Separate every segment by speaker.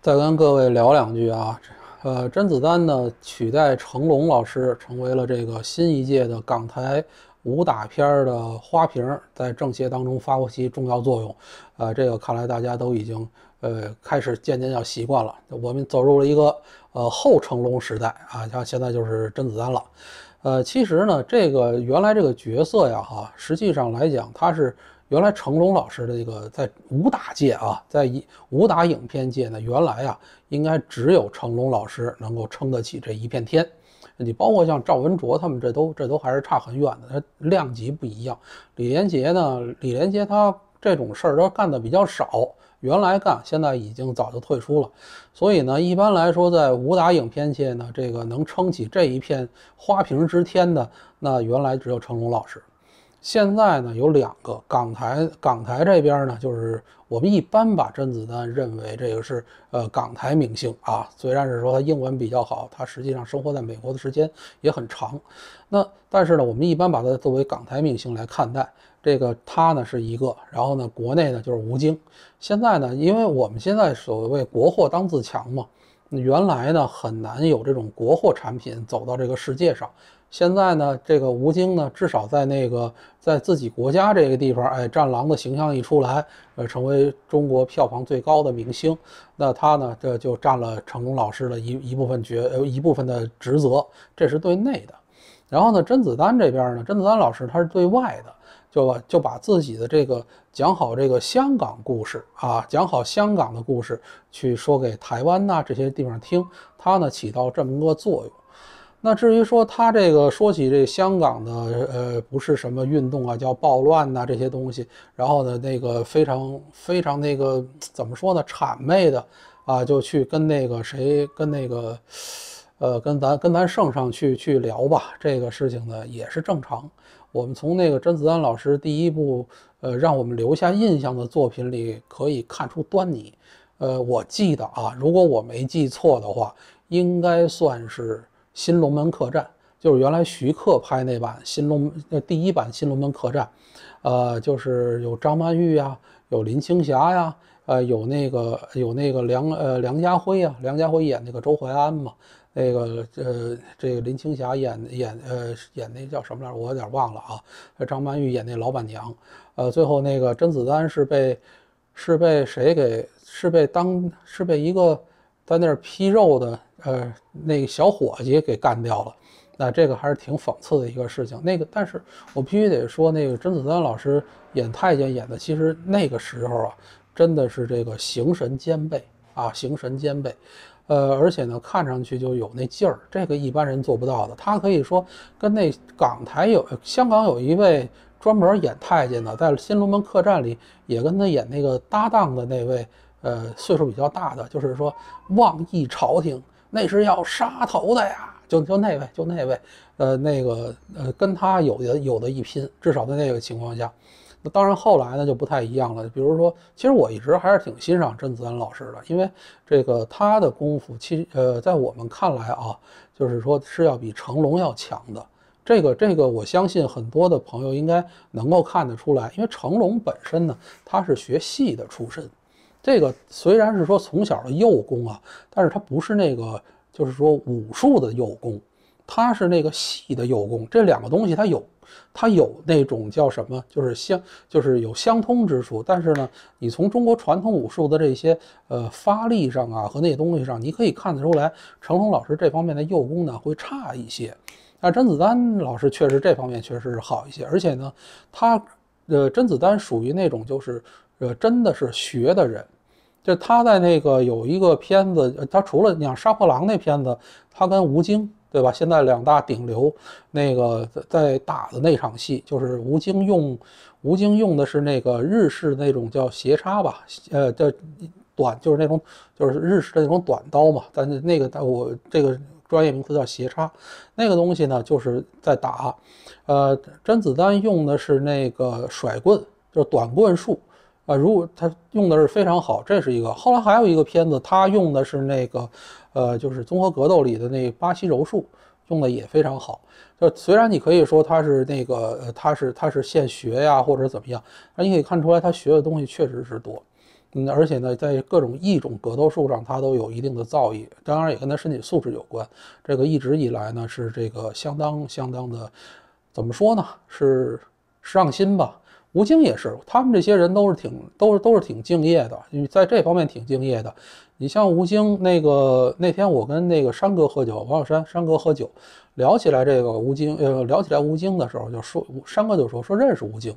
Speaker 1: 再跟各位聊两句啊，呃，甄子丹呢取代成龙老师，成为了这个新一届的港台武打片的花瓶，在政协当中发挥其重要作用。呃，这个看来大家都已经呃开始渐渐要习惯了，我们走入了一个呃后成龙时代啊，像现在就是甄子丹了。呃，其实呢，这个原来这个角色呀哈，实际上来讲他是。原来成龙老师的这个在武打界啊，在武打影片界呢，原来啊应该只有成龙老师能够撑得起这一片天。你包括像赵文卓他们，这都这都还是差很远的，他量级不一样。李连杰呢，李连杰他这种事儿他干的比较少，原来干现在已经早就退出了。所以呢，一般来说在武打影片界呢，这个能撑起这一片花瓶之天的，那原来只有成龙老师。现在呢，有两个港台，港台这边呢，就是我们一般把甄子丹认为这个是呃港台明星啊，虽然是说他英文比较好，他实际上生活在美国的时间也很长，那但是呢，我们一般把他作为港台明星来看待。这个他呢是一个，然后呢，国内呢就是吴京。现在呢，因为我们现在所谓国货当自强嘛，原来呢很难有这种国货产品走到这个世界上。现在呢，这个吴京呢，至少在那个在自己国家这个地方，哎，战狼的形象一出来，呃，成为中国票房最高的明星，那他呢，这就占了成龙老师的一一部分角，呃，一部分的职责，这是对内的。然后呢，甄子丹这边呢，甄子丹老师他是对外的，就把就把自己的这个讲好这个香港故事啊，讲好香港的故事，去说给台湾呐这些地方听，他呢起到这么个作用。那至于说他这个说起这香港的呃不是什么运动啊，叫暴乱呐这些东西，然后呢那个非常非常那个怎么说呢谄媚的啊，就去跟那个谁跟那个呃跟咱跟咱圣上去去聊吧，这个事情呢也是正常。我们从那个甄子丹老师第一部呃让我们留下印象的作品里可以看出端倪。呃，我记得啊，如果我没记错的话，应该算是。新龙门客栈就是原来徐克拍那版新龙，呃，第一版新龙门客栈，呃，就是有张曼玉啊，有林青霞呀，呃，有那个有那个梁，呃，梁家辉啊，梁家辉演那个周淮安嘛，那个，呃，这个林青霞演演，呃，演那叫什么来，我有点忘了啊，张曼玉演那老板娘，呃，最后那个甄子丹是被，是被谁给，是被当，是被一个在那儿劈肉的。呃，那个小伙计给干掉了，那这个还是挺讽刺的一个事情。那个，但是我必须得说，那个甄子丹老师演太监演的，其实那个时候啊，真的是这个形神兼备啊，形神兼备。呃，而且呢，看上去就有那劲儿，这个一般人做不到的。他可以说跟那港台有香港有一位专门演太监的，在《新龙门客栈》里也跟他演那个搭档的那位，呃，岁数比较大的，就是说妄议朝廷。那是要杀头的呀！就就那位，就那位，呃，那个，呃，跟他有有的一拼，至少在那个情况下。那当然后来呢就不太一样了。比如说，其实我一直还是挺欣赏甄子丹老师的，因为这个他的功夫，其实呃，在我们看来啊，就是说是要比成龙要强的。这个这个，我相信很多的朋友应该能够看得出来，因为成龙本身呢，他是学戏的出身。这个虽然是说从小的幼功啊，但是他不是那个就是说武术的幼功，他是那个戏的幼功。这两个东西他有，他有那种叫什么，就是相，就是有相通之处。但是呢，你从中国传统武术的这些呃发力上啊和那些东西上，你可以看得出来，成龙老师这方面的幼功呢会差一些，但甄子丹老师确实这方面确实是好一些。而且呢，他呃甄子丹属于那种就是呃真的是学的人。就他在那个有一个片子，他除了你像《杀破狼》那片子，他跟吴京对吧？现在两大顶流那个在打的那场戏，就是吴京用吴京用的是那个日式那种叫斜插吧，呃叫短就是那种就是日式的那种短刀嘛，但是那个我这个专业名词叫斜插，那个东西呢就是在打，呃，甄子丹用的是那个甩棍，就是短棍术。啊，如果他用的是非常好，这是一个。后来还有一个片子，他用的是那个，呃，就是综合格斗里的那巴西柔术，用的也非常好。就虽然你可以说他是那个，呃，他是他是现学呀或者怎么样，那你可以看出来他学的东西确实是多。嗯，而且呢，在各种异种格斗术上，他都有一定的造诣。当然也跟他身体素质有关。这个一直以来呢，是这个相当相当的，怎么说呢？是上心吧。吴京也是，他们这些人都是挺都是都是挺敬业的，因为在这方面挺敬业的。你像吴京那个那天我跟那个山哥喝酒，王小山山哥喝酒，聊起来这个吴京呃聊起来吴京的时候就说山哥就说说认识吴京，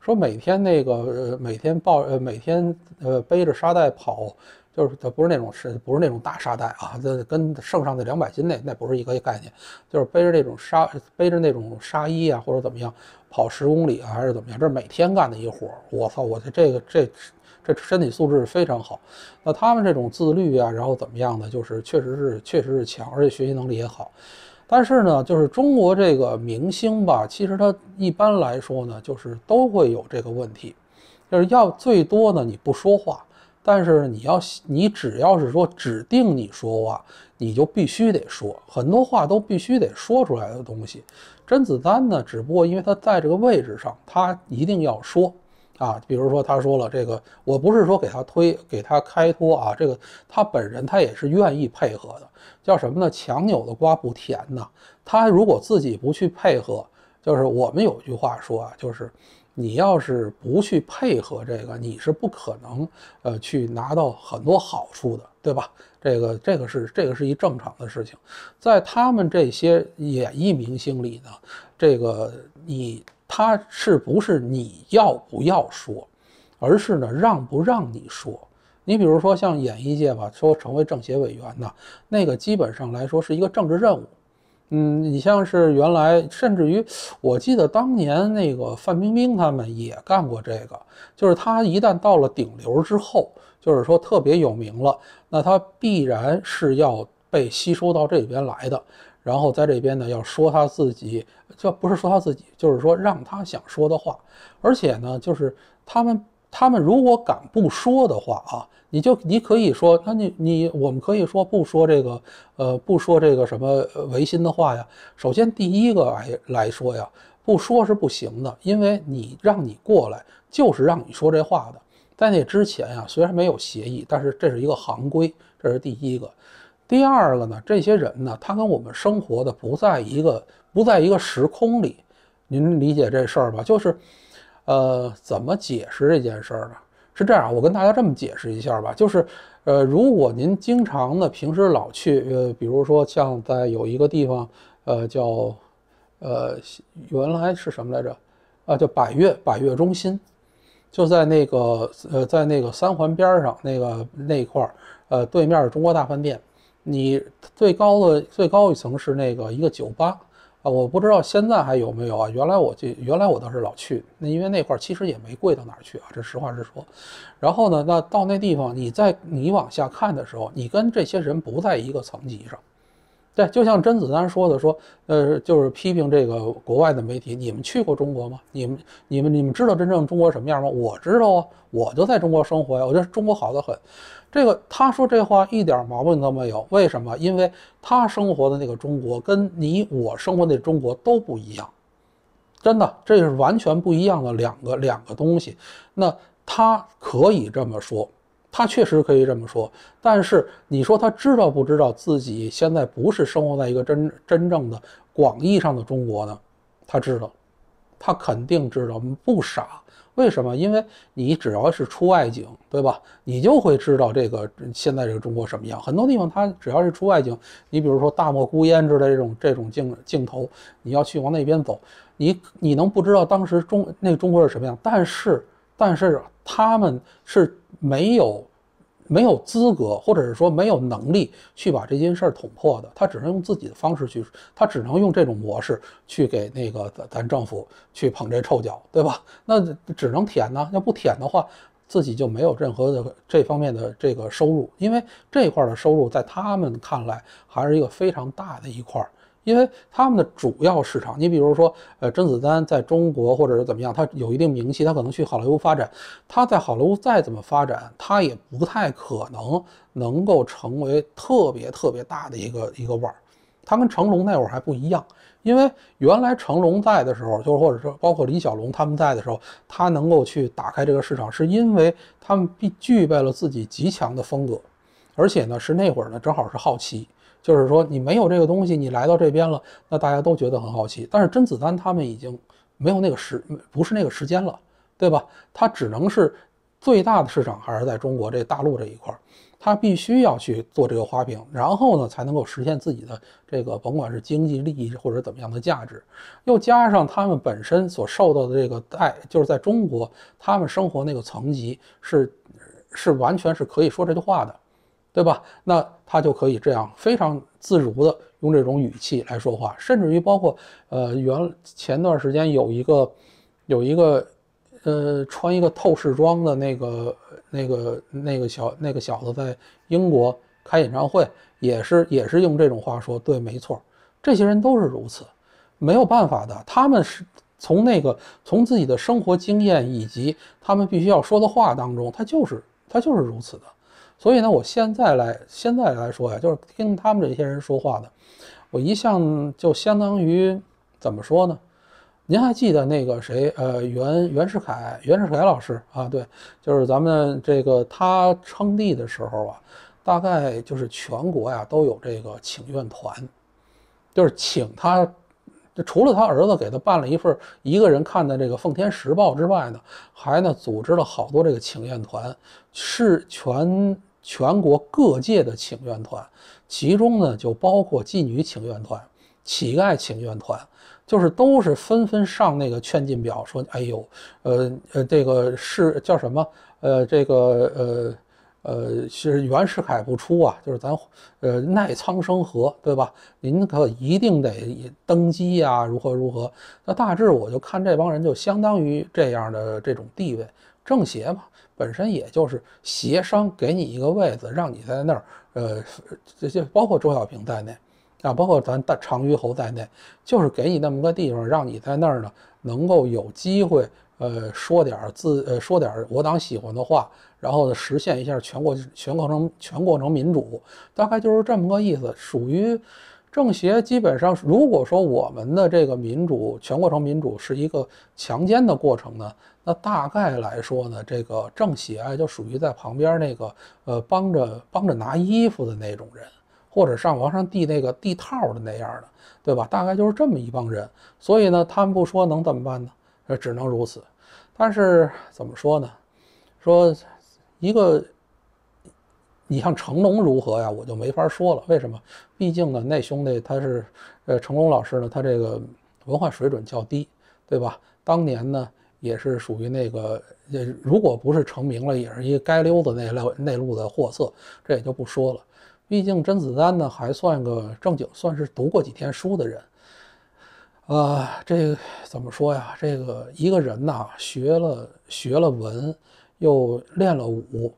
Speaker 1: 说每天那个呃每天抱呃每天呃背着沙袋跑。就是他不是那种是不是那种大沙袋啊？这跟圣上的两百斤那那不是一个概念。就是背着那种沙背着那种沙衣啊，或者怎么样，跑十公里啊，还是怎么样？这是每天干的一活儿。我操，我的这个这这身体素质非常好。那他们这种自律啊，然后怎么样的，就是确实是确实是强，而且学习能力也好。但是呢，就是中国这个明星吧，其实他一般来说呢，就是都会有这个问题，就是要最多呢你不说话。但是你要，你只要是说指定你说话，你就必须得说很多话都必须得说出来的东西。甄子丹呢，只不过因为他在这个位置上，他一定要说啊。比如说，他说了这个，我不是说给他推给他开脱啊，这个他本人他也是愿意配合的。叫什么呢？强扭的瓜不甜呐。他如果自己不去配合，就是我们有句话说啊，就是。你要是不去配合这个，你是不可能，呃，去拿到很多好处的，对吧？这个，这个是这个是一正常的事情，在他们这些演艺明星里呢，这个你他是不是你要不要说，而是呢让不让你说？你比如说像演艺界吧，说成为政协委员呢，那个基本上来说是一个政治任务。嗯，你像是原来，甚至于，我记得当年那个范冰冰他们也干过这个，就是他一旦到了顶流之后，就是说特别有名了，那他必然是要被吸收到这边来的，然后在这边呢要说他自己，就不是说他自己，就是说让他想说的话，而且呢，就是他们他们如果敢不说的话啊。你就你可以说，那你你我们可以说不说这个，呃，不说这个什么违心的话呀。首先第一个来来说呀，不说是不行的，因为你让你过来就是让你说这话的。在那之前呀，虽然没有协议，但是这是一个行规，这是第一个。第二个呢，这些人呢，他跟我们生活的不在一个不在一个时空里，您理解这事儿吧？就是，呃，怎么解释这件事儿呢？是这样，我跟大家这么解释一下吧，就是，呃，如果您经常的平时老去，呃，比如说像在有一个地方，呃，叫，呃，原来是什么来着？啊，叫百悦，百悦中心，就在那个，呃，在那个三环边上那个那块儿，呃，对面是中国大饭店，你最高的最高一层是那个一个酒吧。啊，我不知道现在还有没有啊。原来我去，原来我倒是老去，那因为那块其实也没贵到哪儿去啊，这实话实说。然后呢，那到那地方，你在你往下看的时候，你跟这些人不在一个层级上。对，就像甄子丹说的，说，呃，就是批评这个国外的媒体，你们去过中国吗？你们、你们、你们知道真正中国什么样吗？我知道啊，我就在中国生活呀，我觉得中国好的很。这个他说这话一点毛病都没有，为什么？因为他生活的那个中国跟你我生活的中国都不一样，真的，这是完全不一样的两个两个东西。那他可以这么说，他确实可以这么说。但是你说他知道不知道自己现在不是生活在一个真真正的广义上的中国呢？他知道，他肯定知道，我们不傻。为什么？因为你只要是出外景，对吧？你就会知道这个现在这个中国什么样。很多地方它只要是出外景，你比如说大漠孤烟之类这种这种镜镜头，你要去往那边走，你你能不知道当时中那个中国是什么样？但是但是他们是没有。没有资格，或者是说没有能力去把这件事儿捅破的，他只能用自己的方式去，他只能用这种模式去给那个咱政府去捧这臭脚，对吧？那只能舔呢，要不舔的话，自己就没有任何的这方面的这个收入，因为这块的收入在他们看来还是一个非常大的一块。因为他们的主要市场，你比如说，呃，甄子丹在中国或者是怎么样，他有一定名气，他可能去好莱坞发展，他在好莱坞再怎么发展，他也不太可能能够成为特别特别大的一个一个腕儿。他跟成龙那会儿还不一样，因为原来成龙在的时候，就是或者说包括李小龙他们在的时候，他能够去打开这个市场，是因为他们必具备了自己极强的风格，而且呢，是那会儿呢正好是好奇。就是说，你没有这个东西，你来到这边了，那大家都觉得很好奇。但是甄子丹他们已经没有那个时，不是那个时间了，对吧？他只能是最大的市场还是在中国这大陆这一块儿，他必须要去做这个花瓶，然后呢才能够实现自己的这个甭管是经济利益或者怎么样的价值。又加上他们本身所受到的这个带，就是在中国他们生活那个层级是是完全是可以说这句话的。对吧？那他就可以这样非常自如的用这种语气来说话，甚至于包括，呃，原前段时间有一个，有一个，呃，穿一个透视装的那个、那个、那个小、那个小子在英国开演唱会，也是也是用这种话说，对，没错，这些人都是如此，没有办法的，他们是从那个从自己的生活经验以及他们必须要说的话当中，他就是他就是如此的。所以呢，我现在来现在来说呀，就是听他们这些人说话呢，我一向就相当于怎么说呢？您还记得那个谁？呃，袁袁世凯，袁世凯老师啊，对，就是咱们这个他称帝的时候啊，大概就是全国呀都有这个请愿团，就是请他。这除了他儿子给他办了一份一个人看的这个《奉天时报》之外呢，还呢组织了好多这个请愿团，是全全国各界的请愿团，其中呢就包括妓女请愿团、乞丐请愿团，就是都是纷纷上那个劝进表，说哎呦，呃呃，这个是叫什么？呃，这个呃。呃，其实袁世凯不出啊，就是咱，呃，奈苍生何，对吧？您可一定得登基呀，如何如何？那大致我就看这帮人就相当于这样的这种地位，政协嘛，本身也就是协商，给你一个位子，让你在那儿，呃，这些包括周小平在内，啊，包括咱大长于侯在内，就是给你那么个地方，让你在那儿呢，能够有机会。呃，说点儿自呃，说点儿我党喜欢的话，然后实现一下全国全过程全过程民主，大概就是这么个意思。属于政协，基本上如果说我们的这个民主全过程民主是一个强奸的过程呢，那大概来说呢，这个政协就属于在旁边那个呃帮着帮着拿衣服的那种人，或者上往上递那个递套的那样的，对吧？大概就是这么一帮人。所以呢，他们不说能怎么办呢？呃，只能如此，但是怎么说呢？说一个，你像成龙如何呀？我就没法说了。为什么？毕竟呢，那兄弟他是，呃，成龙老师呢，他这个文化水准较低，对吧？当年呢，也是属于那个，如果不是成名了，也是一该溜子那陆内陆的货色，这也就不说了。毕竟甄子丹呢，还算个正经，算是读过几天书的人。呃，这个怎么说呀？这个一个人呐，学了学了文，又练了武，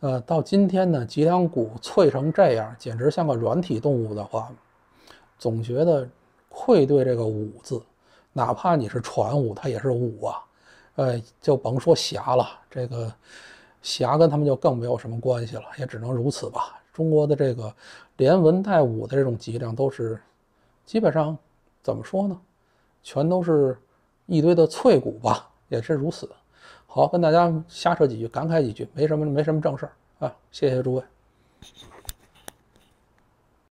Speaker 1: 呃，到今天呢，脊梁骨脆成这样，简直像个软体动物的话，总觉得愧对这个“武”字。哪怕你是传武，它也是武啊。呃，就甭说侠了，这个侠跟他们就更没有什么关系了，也只能如此吧。中国的这个连文带武的这种脊梁都是，基本上。怎么说呢？全都是一堆的脆骨吧，也是如此。好，跟大家瞎扯几句，感慨几句，没什么，没什么正事儿啊。谢谢诸位。